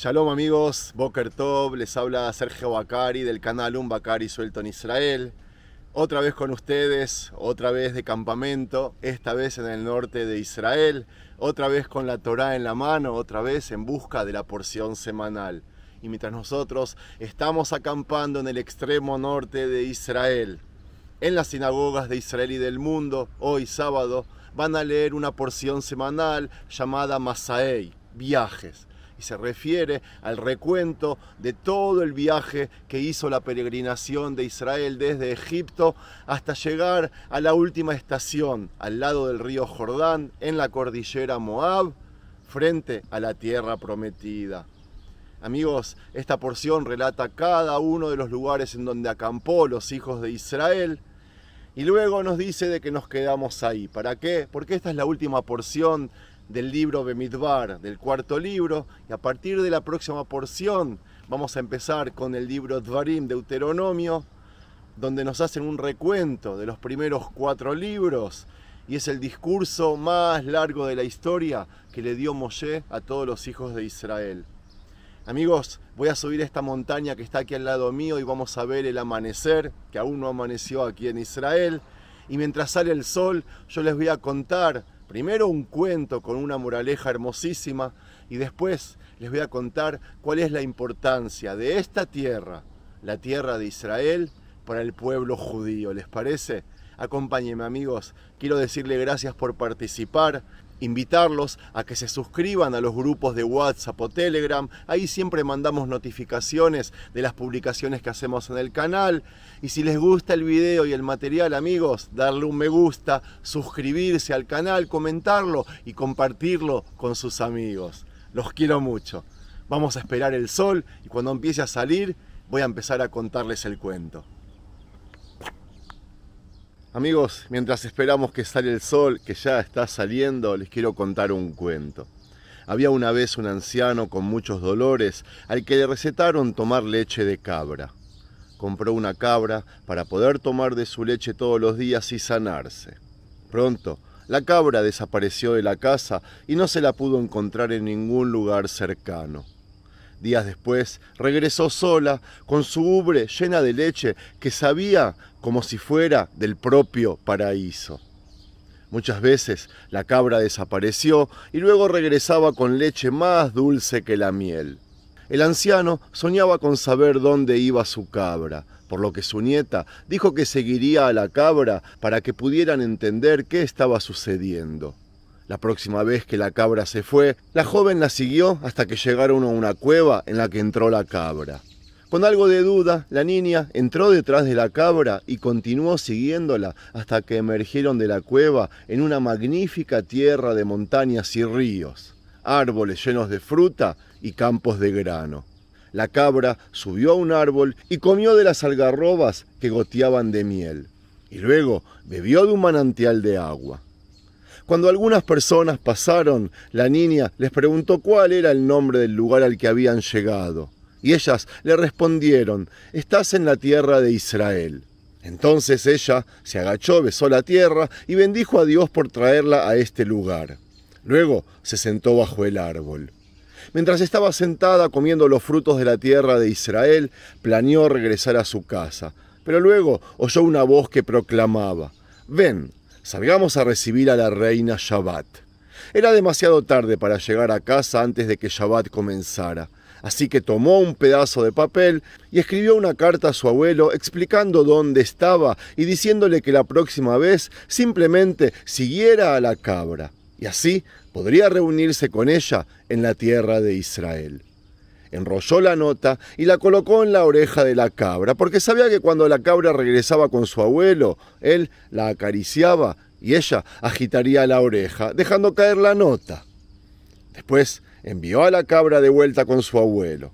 Shalom amigos, Boker Top, les habla Sergio Bacari del canal Un Bacari Suelto en Israel. Otra vez con ustedes, otra vez de campamento, esta vez en el norte de Israel, otra vez con la Torá en la mano, otra vez en busca de la porción semanal. Y mientras nosotros estamos acampando en el extremo norte de Israel, en las sinagogas de Israel y del mundo, hoy sábado, van a leer una porción semanal llamada Masaei, viajes y se refiere al recuento de todo el viaje que hizo la peregrinación de Israel desde Egipto hasta llegar a la última estación al lado del río Jordán en la cordillera Moab frente a la tierra prometida. Amigos, esta porción relata cada uno de los lugares en donde acampó los hijos de Israel y luego nos dice de que nos quedamos ahí. ¿Para qué? Porque esta es la última porción del libro Bemidbar, del cuarto libro, y a partir de la próxima porción vamos a empezar con el libro Dvarim, Deuteronomio, donde nos hacen un recuento de los primeros cuatro libros, y es el discurso más largo de la historia que le dio Moshe a todos los hijos de Israel. Amigos, voy a subir esta montaña que está aquí al lado mío y vamos a ver el amanecer, que aún no amaneció aquí en Israel. Y mientras sale el sol, yo les voy a contar primero un cuento con una moraleja hermosísima y después les voy a contar cuál es la importancia de esta tierra, la tierra de Israel, para el pueblo judío. ¿Les parece? Acompáñenme amigos, quiero decirle gracias por participar, invitarlos a que se suscriban a los grupos de WhatsApp o Telegram. Ahí siempre mandamos notificaciones de las publicaciones que hacemos en el canal. Y si les gusta el video y el material, amigos, darle un me gusta, suscribirse al canal, comentarlo y compartirlo con sus amigos. Los quiero mucho. Vamos a esperar el sol y cuando empiece a salir voy a empezar a contarles el cuento. Amigos, mientras esperamos que sale el sol, que ya está saliendo, les quiero contar un cuento. Había una vez un anciano con muchos dolores al que le recetaron tomar leche de cabra. Compró una cabra para poder tomar de su leche todos los días y sanarse. Pronto, la cabra desapareció de la casa y no se la pudo encontrar en ningún lugar cercano. Días después regresó sola, con su ubre llena de leche que sabía como si fuera del propio paraíso. Muchas veces la cabra desapareció y luego regresaba con leche más dulce que la miel. El anciano soñaba con saber dónde iba su cabra, por lo que su nieta dijo que seguiría a la cabra para que pudieran entender qué estaba sucediendo. La próxima vez que la cabra se fue, la joven la siguió hasta que llegaron a una cueva en la que entró la cabra. Con algo de duda, la niña entró detrás de la cabra y continuó siguiéndola hasta que emergieron de la cueva en una magnífica tierra de montañas y ríos, árboles llenos de fruta y campos de grano. La cabra subió a un árbol y comió de las algarrobas que goteaban de miel, y luego bebió de un manantial de agua. Cuando algunas personas pasaron, la niña les preguntó cuál era el nombre del lugar al que habían llegado. Y ellas le respondieron, estás en la tierra de Israel. Entonces ella se agachó, besó la tierra y bendijo a Dios por traerla a este lugar. Luego se sentó bajo el árbol. Mientras estaba sentada comiendo los frutos de la tierra de Israel, planeó regresar a su casa, pero luego oyó una voz que proclamaba, Ven, Salgamos a recibir a la reina Shabbat. Era demasiado tarde para llegar a casa antes de que Shabbat comenzara, así que tomó un pedazo de papel y escribió una carta a su abuelo explicando dónde estaba y diciéndole que la próxima vez simplemente siguiera a la cabra, y así podría reunirse con ella en la tierra de Israel enrolló la nota y la colocó en la oreja de la cabra, porque sabía que cuando la cabra regresaba con su abuelo, él la acariciaba y ella agitaría la oreja, dejando caer la nota. Después envió a la cabra de vuelta con su abuelo.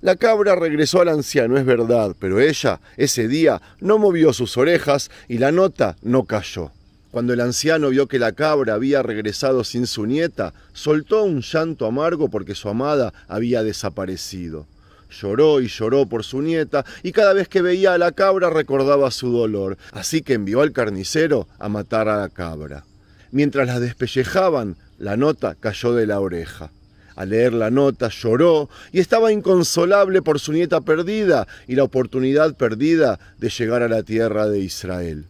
La cabra regresó al anciano, es verdad, pero ella, ese día, no movió sus orejas y la nota no cayó. Cuando el anciano vio que la cabra había regresado sin su nieta, soltó un llanto amargo porque su amada había desaparecido. Lloró y lloró por su nieta, y cada vez que veía a la cabra recordaba su dolor, así que envió al carnicero a matar a la cabra. Mientras la despellejaban, la nota cayó de la oreja. Al leer la nota lloró y estaba inconsolable por su nieta perdida y la oportunidad perdida de llegar a la tierra de Israel.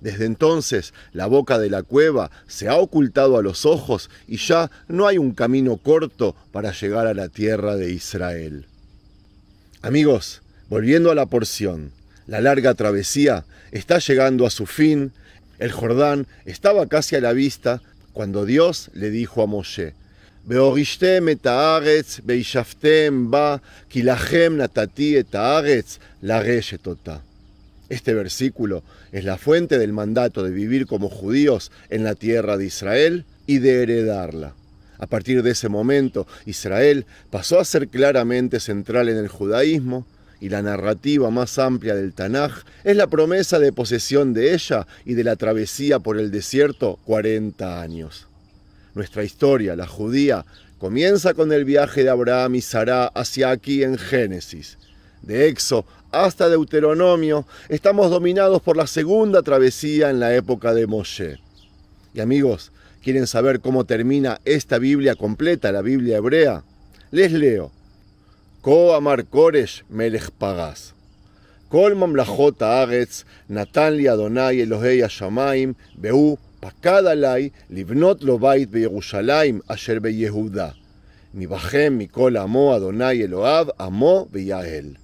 Desde entonces la boca de la cueva se ha ocultado a los ojos y ya no hay un camino corto para llegar a la tierra de Israel. Amigos, volviendo a la porción, la larga travesía está llegando a su fin, el Jordán estaba casi a la vista cuando Dios le dijo a Moshe, et ba, natati et haaretz, este versículo es la fuente del mandato de vivir como judíos en la tierra de Israel y de heredarla. A partir de ese momento, Israel pasó a ser claramente central en el judaísmo y la narrativa más amplia del Tanaj es la promesa de posesión de ella y de la travesía por el desierto 40 años. Nuestra historia, la judía, comienza con el viaje de Abraham y Sará hacia aquí en Génesis de Exo hasta Deuteronomio, estamos dominados por la segunda travesía en la época de Moshe. Y amigos, ¿quieren saber cómo termina esta Biblia completa, la Biblia hebrea? Les leo. Koamar Koresh Melech Pagaz. Kol Mamlachot Haaretz, Natan li Adonai Elohei Libnot Behu פקד עליי לבנות לו בית Mi אשר ביהודה. mi Amo Adonai אדוני amó עמו Ya'el.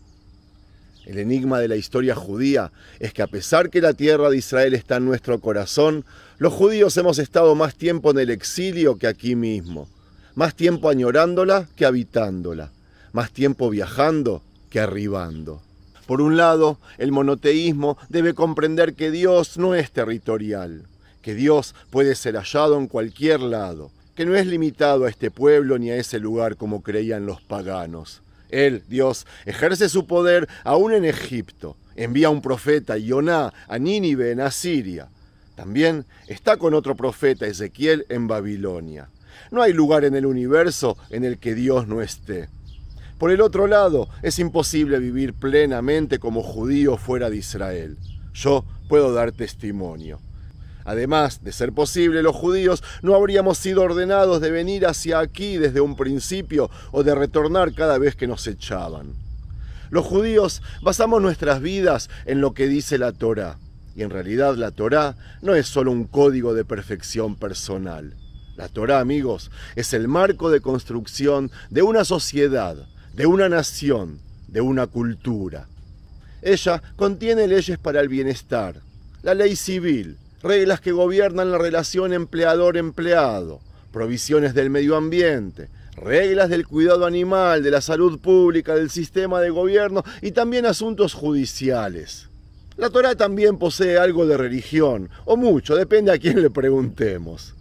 El enigma de la historia judía es que a pesar que la tierra de Israel está en nuestro corazón, los judíos hemos estado más tiempo en el exilio que aquí mismo, más tiempo añorándola que habitándola, más tiempo viajando que arribando. Por un lado, el monoteísmo debe comprender que Dios no es territorial, que Dios puede ser hallado en cualquier lado, que no es limitado a este pueblo ni a ese lugar como creían los paganos. Él, Dios, ejerce su poder aún en Egipto. Envía un profeta, Yoná, a Nínive, en Asiria. También está con otro profeta, Ezequiel, en Babilonia. No hay lugar en el universo en el que Dios no esté. Por el otro lado, es imposible vivir plenamente como judío fuera de Israel. Yo puedo dar testimonio. Además, de ser posible, los judíos no habríamos sido ordenados de venir hacia aquí desde un principio o de retornar cada vez que nos echaban. Los judíos basamos nuestras vidas en lo que dice la Torá, y en realidad la Torá no es solo un código de perfección personal. La Torá, amigos, es el marco de construcción de una sociedad, de una nación, de una cultura. Ella contiene leyes para el bienestar, la ley civil, reglas que gobiernan la relación empleador-empleado, provisiones del medio ambiente, reglas del cuidado animal, de la salud pública, del sistema de gobierno y también asuntos judiciales. La Torá también posee algo de religión, o mucho, depende a quién le preguntemos.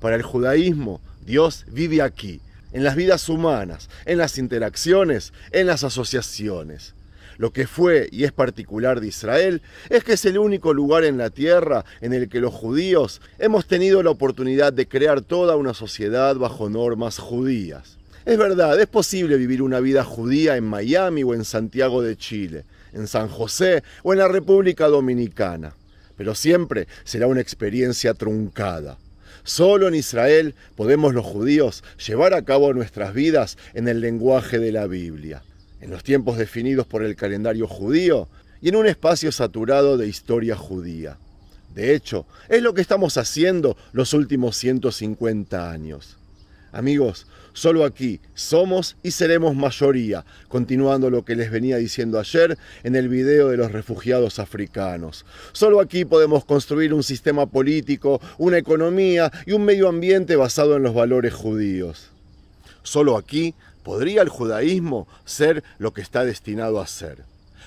Para el judaísmo, Dios vive aquí, en las vidas humanas, en las interacciones, en las asociaciones. Lo que fue y es particular de Israel es que es el único lugar en la tierra en el que los judíos hemos tenido la oportunidad de crear toda una sociedad bajo normas judías. Es verdad, es posible vivir una vida judía en Miami o en Santiago de Chile, en San José o en la República Dominicana, pero siempre será una experiencia truncada. Solo en Israel podemos los judíos llevar a cabo nuestras vidas en el lenguaje de la Biblia en los tiempos definidos por el calendario judío y en un espacio saturado de historia judía. De hecho, es lo que estamos haciendo los últimos 150 años. Amigos, solo aquí somos y seremos mayoría, continuando lo que les venía diciendo ayer en el video de los refugiados africanos. Solo aquí podemos construir un sistema político, una economía y un medio ambiente basado en los valores judíos. Solo aquí ¿Podría el judaísmo ser lo que está destinado a ser?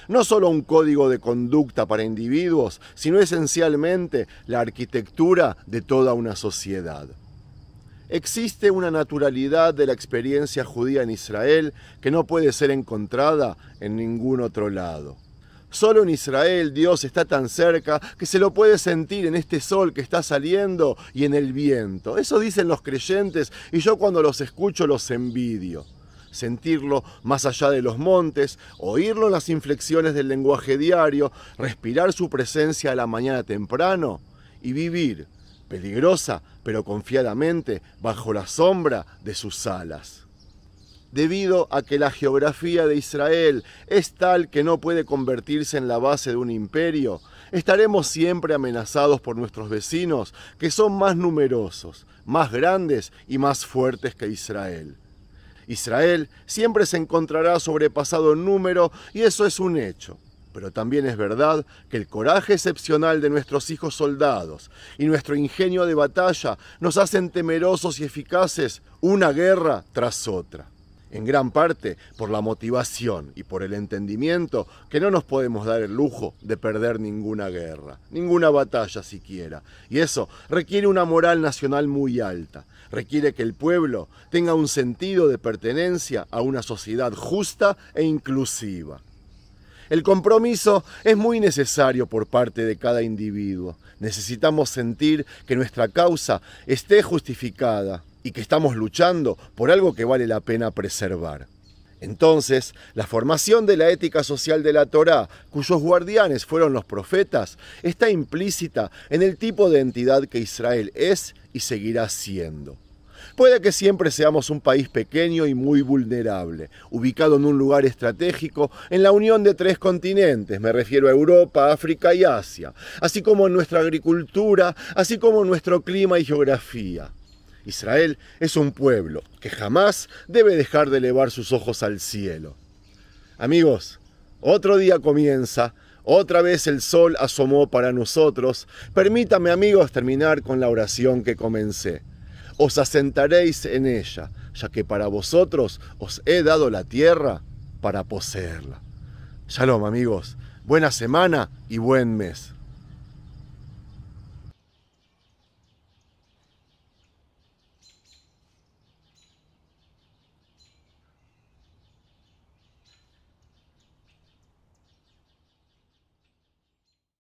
No solo un código de conducta para individuos, sino esencialmente la arquitectura de toda una sociedad. Existe una naturalidad de la experiencia judía en Israel que no puede ser encontrada en ningún otro lado. Solo en Israel Dios está tan cerca que se lo puede sentir en este sol que está saliendo y en el viento. Eso dicen los creyentes y yo cuando los escucho los envidio sentirlo más allá de los montes, oírlo en las inflexiones del lenguaje diario, respirar su presencia a la mañana temprano y vivir, peligrosa pero confiadamente, bajo la sombra de sus alas debido a que la geografía de Israel es tal que no puede convertirse en la base de un imperio, estaremos siempre amenazados por nuestros vecinos, que son más numerosos, más grandes y más fuertes que Israel. Israel siempre se encontrará sobrepasado en número y eso es un hecho. Pero también es verdad que el coraje excepcional de nuestros hijos soldados y nuestro ingenio de batalla nos hacen temerosos y eficaces una guerra tras otra en gran parte por la motivación y por el entendimiento que no nos podemos dar el lujo de perder ninguna guerra, ninguna batalla siquiera. Y eso requiere una moral nacional muy alta, requiere que el pueblo tenga un sentido de pertenencia a una sociedad justa e inclusiva. El compromiso es muy necesario por parte de cada individuo. Necesitamos sentir que nuestra causa esté justificada, y que estamos luchando por algo que vale la pena preservar. Entonces, la formación de la ética social de la Torá, cuyos guardianes fueron los profetas, está implícita en el tipo de entidad que Israel es y seguirá siendo. Puede que siempre seamos un país pequeño y muy vulnerable, ubicado en un lugar estratégico en la unión de tres continentes, me refiero a Europa, África y Asia, así como en nuestra agricultura, así como en nuestro clima y geografía. Israel es un pueblo que jamás debe dejar de elevar sus ojos al cielo. Amigos, otro día comienza, otra vez el sol asomó para nosotros. Permítame amigos terminar con la oración que comencé. Os asentaréis en ella, ya que para vosotros os he dado la tierra para poseerla. Shalom amigos, buena semana y buen mes.